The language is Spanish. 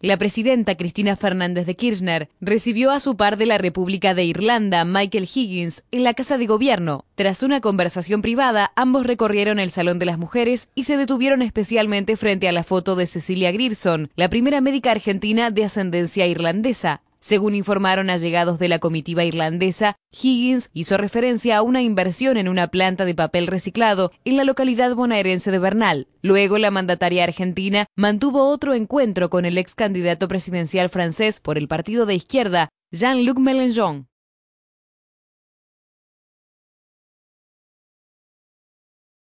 La presidenta Cristina Fernández de Kirchner recibió a su par de la República de Irlanda, Michael Higgins, en la Casa de Gobierno. Tras una conversación privada, ambos recorrieron el Salón de las Mujeres y se detuvieron especialmente frente a la foto de Cecilia Grierson, la primera médica argentina de ascendencia irlandesa. Según informaron allegados de la comitiva irlandesa, Higgins hizo referencia a una inversión en una planta de papel reciclado en la localidad bonaerense de Bernal. Luego, la mandataria argentina mantuvo otro encuentro con el ex candidato presidencial francés por el partido de izquierda, Jean-Luc Mélenchon.